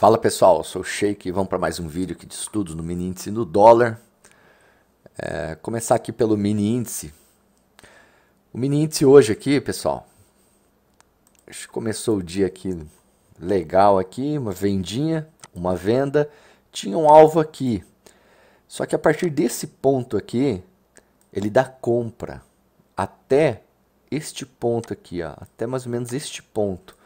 Fala pessoal, sou o Sheik e vamos para mais um vídeo aqui de estudos no mini índice do dólar. É, começar aqui pelo mini índice. O mini índice hoje aqui, pessoal, começou o dia aqui legal aqui, uma vendinha, uma venda, tinha um alvo aqui. Só que a partir desse ponto aqui, ele dá compra até este ponto aqui, ó, até mais ou menos este ponto.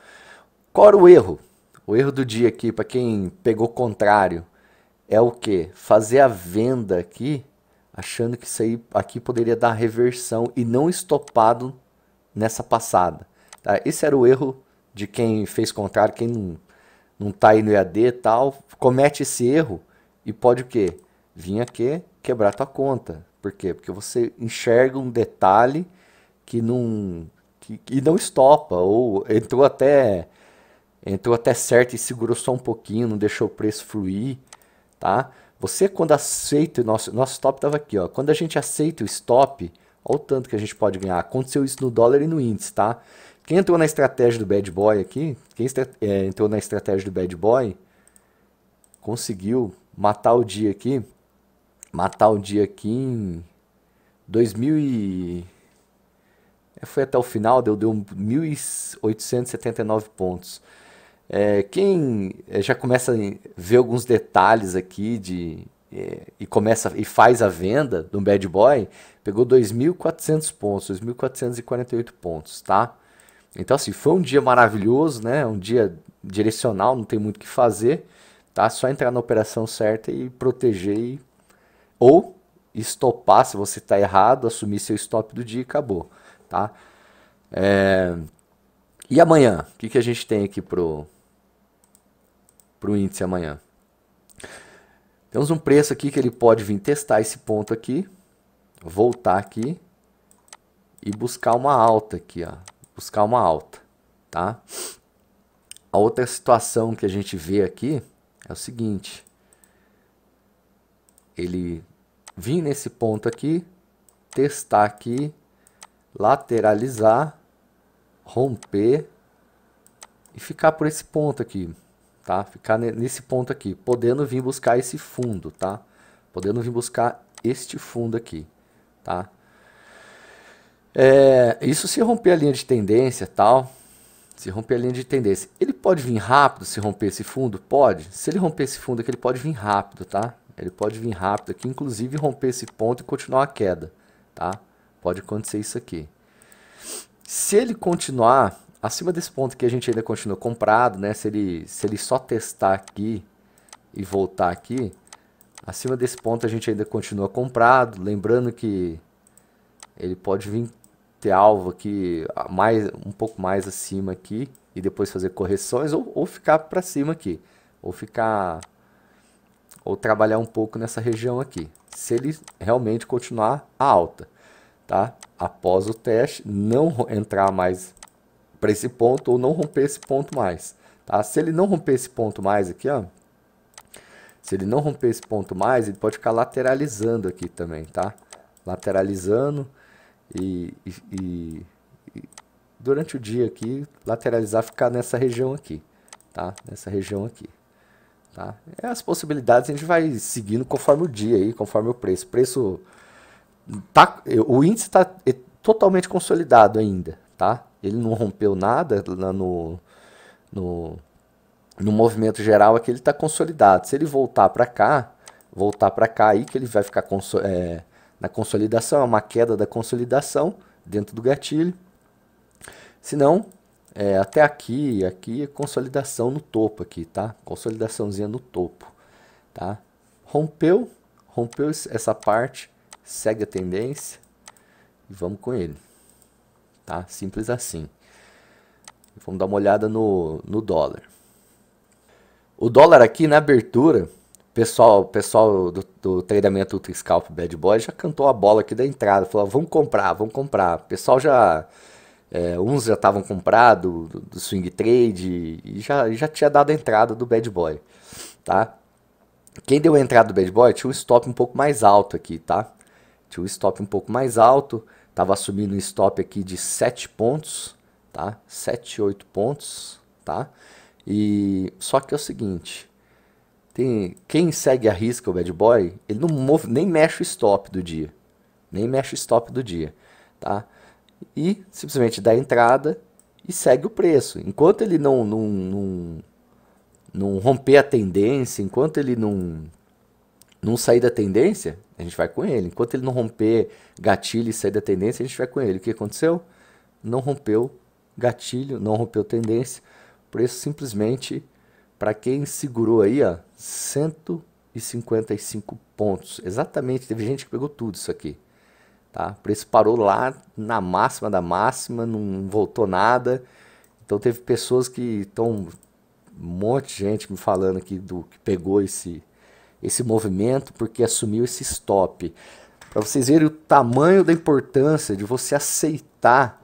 Qual era o erro? O erro do dia aqui, para quem pegou contrário, é o que? Fazer a venda aqui, achando que isso aí aqui poderia dar reversão e não estopado nessa passada. Tá? Esse era o erro de quem fez contrário, quem não, não tá aí no EAD e tal, comete esse erro e pode o quê? Vim aqui quebrar tua conta. Por quê? Porque você enxerga um detalhe que não, que, que não estopa, ou entrou até entrou até certo e segurou só um pouquinho, não deixou o preço fluir, tá? Você quando aceita, nosso, nosso stop estava aqui, ó. Quando a gente aceita o stop, olha o tanto que a gente pode ganhar. Aconteceu isso no dólar e no índice, tá? Quem entrou na estratégia do bad boy aqui, quem é, entrou na estratégia do bad boy, conseguiu matar o dia aqui, matar o dia aqui em 2000 e... É, foi até o final, deu, deu 1.879 pontos. É, quem é, já começa a ver alguns detalhes aqui de é, e começa e faz a venda do Bad Boy, pegou 2.400 pontos, 2.448 pontos, tá? Então assim, foi um dia maravilhoso, né? Um dia direcional, não tem muito o que fazer, tá? Só entrar na operação certa e proteger e, ou estopar se você está errado, assumir seu stop do dia e acabou, tá? É... E amanhã? O que, que a gente tem aqui pro, pro índice amanhã? Temos um preço aqui que ele pode vir testar esse ponto aqui, voltar aqui e buscar uma alta aqui, ó. Buscar uma alta, tá? A outra situação que a gente vê aqui é o seguinte. Ele vir nesse ponto aqui, testar aqui, lateralizar romper e ficar por esse ponto aqui, tá? Ficar nesse ponto aqui, podendo vir buscar esse fundo, tá? Podendo vir buscar este fundo aqui, tá? É, isso se romper a linha de tendência, tal, se romper a linha de tendência. Ele pode vir rápido se romper esse fundo? Pode. Se ele romper esse fundo aqui, ele pode vir rápido, tá? Ele pode vir rápido aqui, inclusive romper esse ponto e continuar a queda, tá? Pode acontecer isso aqui. Se ele continuar acima desse ponto que a gente ainda continua comprado, né? Se ele, se ele só testar aqui e voltar aqui, acima desse ponto a gente ainda continua comprado. Lembrando que ele pode vir ter alvo aqui mais, um pouco mais acima aqui e depois fazer correções ou, ou ficar para cima aqui. Ou ficar ou trabalhar um pouco nessa região aqui. Se ele realmente continuar a alta tá? após o teste, não entrar mais para esse ponto ou não romper esse ponto mais. Tá? Se ele não romper esse ponto mais aqui, ó, se ele não romper esse ponto mais, ele pode ficar lateralizando aqui também, tá? Lateralizando e, e, e durante o dia aqui, lateralizar ficar nessa região aqui, tá? Nessa região aqui, tá? É as possibilidades a gente vai seguindo conforme o dia aí, conforme o preço. Preço tá, o índice está é totalmente consolidado ainda, tá? Ele não rompeu nada no, no, no movimento geral aqui, é ele está consolidado. Se ele voltar para cá, voltar para cá aí que ele vai ficar é, na consolidação, é uma queda da consolidação dentro do gatilho. Se não, é, até aqui, aqui é consolidação no topo aqui, tá? Consolidaçãozinha no topo, tá? Rompeu, rompeu essa parte, segue a tendência e vamos com ele. Tá? Simples assim. Vamos dar uma olhada no, no dólar. O dólar aqui na abertura, pessoal, pessoal do, do treinamento Ultra Scalp Bad Boy já cantou a bola aqui da entrada, falou: "Vamos comprar, vamos comprar". O pessoal já é, uns já estavam comprado do, do, swing trade e já, já tinha dado a entrada do Bad Boy, tá? Quem deu a entrada do Bad Boy tinha um stop um pouco mais alto aqui, tá? Tinha um stop um pouco mais alto, estava subindo um stop aqui de 7 pontos, tá? 7, 8 pontos, tá? E só que é o seguinte, tem quem segue a risca o bad boy, ele não move, nem mexe o stop do dia, nem mexe o stop do dia, tá? E simplesmente dá entrada e segue o preço. Enquanto ele não, não, não, não romper a tendência, enquanto ele não, não sair da tendência, a gente vai com ele. Enquanto ele não romper gatilho e sair da tendência, a gente vai com ele. O que aconteceu? Não rompeu gatilho, não rompeu tendência. Preço simplesmente, para quem segurou aí, ó, 155 pontos. Exatamente, teve gente que pegou tudo isso aqui. Tá? preço parou lá na máxima da máxima, não voltou nada. Então teve pessoas que estão um monte de gente me falando aqui do que pegou esse esse movimento porque assumiu esse stop. Para vocês verem o tamanho da importância de você aceitar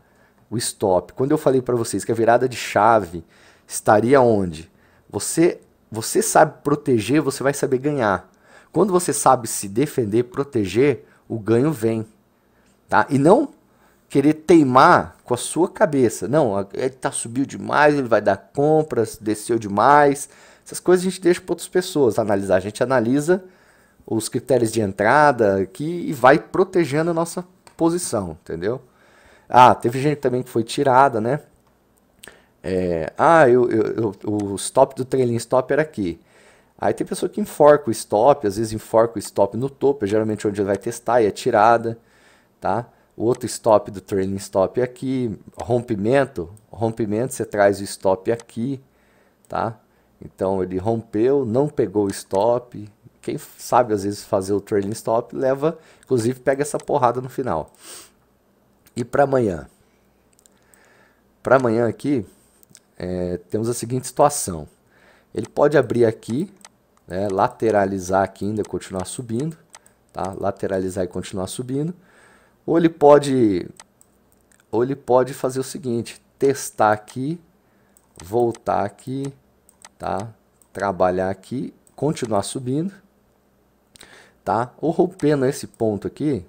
o stop. Quando eu falei para vocês que a virada de chave estaria onde? Você, você sabe proteger, você vai saber ganhar. Quando você sabe se defender, proteger, o ganho vem. Tá? E não querer teimar com a sua cabeça. Não, ele é, tá subiu demais, ele vai dar compras, desceu demais, essas coisas a gente deixa para outras pessoas analisar. A gente analisa os critérios de entrada aqui e vai protegendo a nossa posição, entendeu? Ah, teve gente também que foi tirada, né? É, ah, eu, eu, eu, o stop do trailing stop era aqui. Aí tem pessoa que enforca o stop, às vezes enforca o stop no topo, geralmente onde ele vai testar e é tirada, tá? O outro stop do trailing stop é aqui, rompimento, rompimento você traz o stop aqui, tá? Então ele rompeu, não pegou o stop. Quem sabe às vezes fazer o trailing stop leva, inclusive pega essa porrada no final. E para amanhã? Para amanhã aqui, é, temos a seguinte situação. Ele pode abrir aqui, né, lateralizar aqui ainda, continuar subindo. Tá? Lateralizar e continuar subindo. Ou ele pode, ou ele pode fazer o seguinte, testar aqui, voltar aqui, tá? Trabalhar aqui, continuar subindo, tá? Ou rompendo esse ponto aqui,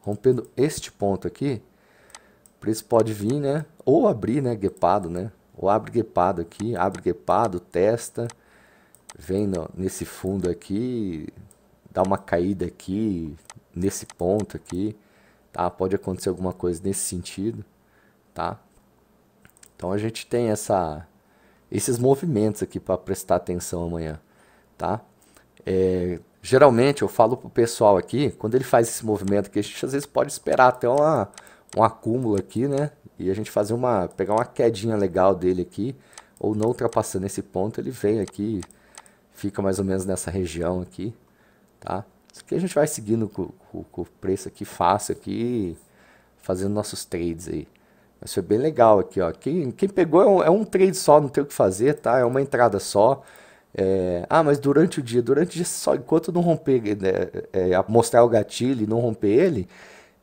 rompendo este ponto aqui, o preço pode vir, né? Ou abrir, né? Guepado, né? Ou abre guepado aqui, abre guepado, testa, vem no, nesse fundo aqui, dá uma caída aqui, nesse ponto aqui, tá? Pode acontecer alguma coisa nesse sentido, tá? Então a gente tem essa esses movimentos aqui para prestar atenção amanhã, tá? É, geralmente eu falo pro pessoal aqui, quando ele faz esse movimento que a gente às vezes pode esperar até uma, um acúmulo aqui, né? E a gente fazer uma, pegar uma quedinha legal dele aqui, ou não ultrapassando esse ponto, ele vem aqui, fica mais ou menos nessa região aqui, tá? Isso aqui a gente vai seguindo com, com o preço aqui fácil aqui, fazendo nossos trades aí isso é bem legal aqui, ó. Quem, quem pegou é um, é um, trade só, não tem o que fazer, tá? É uma entrada só. É... Ah, mas durante o dia, durante o dia, só enquanto não romper, né, é, é mostrar o gatilho e não romper ele,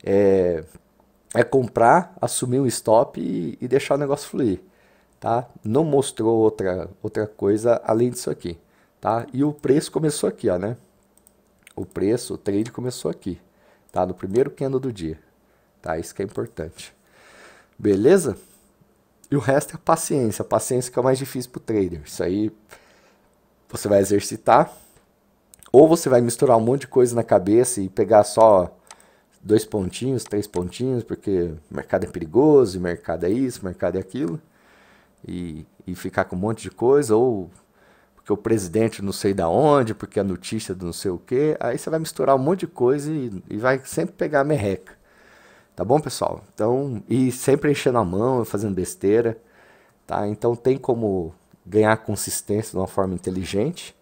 é, é comprar, assumir um stop e, e, deixar o negócio fluir, tá? Não mostrou outra, outra coisa além disso aqui, tá? E o preço começou aqui, ó, né? O preço, o trade começou aqui, tá? No primeiro candle do dia, tá? Isso que é importante. Beleza? E o resto é paciência. A paciência que é o mais difícil o trader. Isso aí você vai exercitar. Ou você vai misturar um monte de coisa na cabeça e pegar só dois pontinhos, três pontinhos, porque o mercado é perigoso, o mercado é isso, o mercado é aquilo. E, e ficar com um monte de coisa, ou porque o presidente não sei da onde, porque a notícia do não sei o quê. Aí você vai misturar um monte de coisa e, e vai sempre pegar a merreca. Tá bom, pessoal? Então, e sempre enchendo a mão, fazendo besteira, tá? Então tem como ganhar consistência de uma forma inteligente,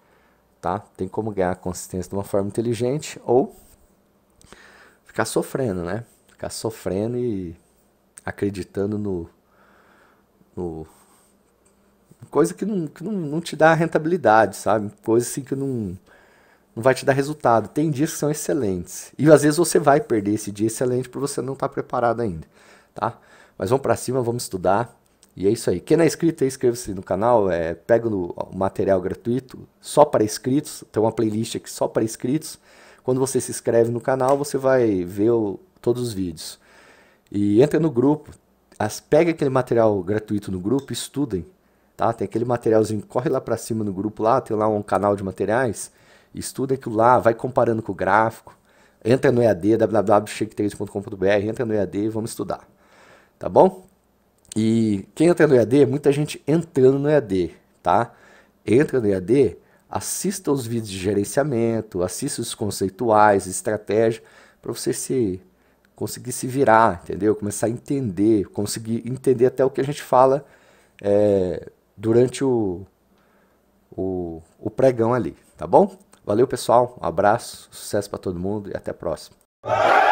tá? Tem como ganhar consistência de uma forma inteligente ou ficar sofrendo, né? Ficar sofrendo e acreditando no, no coisa que não, que não, não te dá rentabilidade, sabe? Coisa assim que não não vai te dar resultado. Tem dias que são excelentes. E às vezes você vai perder esse dia excelente por você não estar tá preparado ainda, tá? Mas vamos para cima, vamos estudar. E é isso aí. Quem não é inscrito, inscreva-se no canal, é, pega o material gratuito só para inscritos. Tem uma playlist aqui só para inscritos. Quando você se inscreve no canal, você vai ver o, todos os vídeos. E entra no grupo, as, pega aquele material gratuito no grupo, estudem. Tá? Tem aquele materialzinho, corre lá para cima no grupo lá, tem lá um canal de materiais estuda aquilo lá, vai comparando com o gráfico, entra no EAD, www.shake3.com.br, entra no EAD e vamos estudar, tá bom? E quem entra no EAD, muita gente entrando no EAD, tá? Entra no EAD, assista os vídeos de gerenciamento, assista os conceituais, estratégia, para você se conseguir se virar, entendeu? Começar a entender, conseguir entender até o que a gente fala é, durante o, o, o pregão ali, tá bom? Valeu, pessoal. Um abraço, sucesso para todo mundo e até a próxima.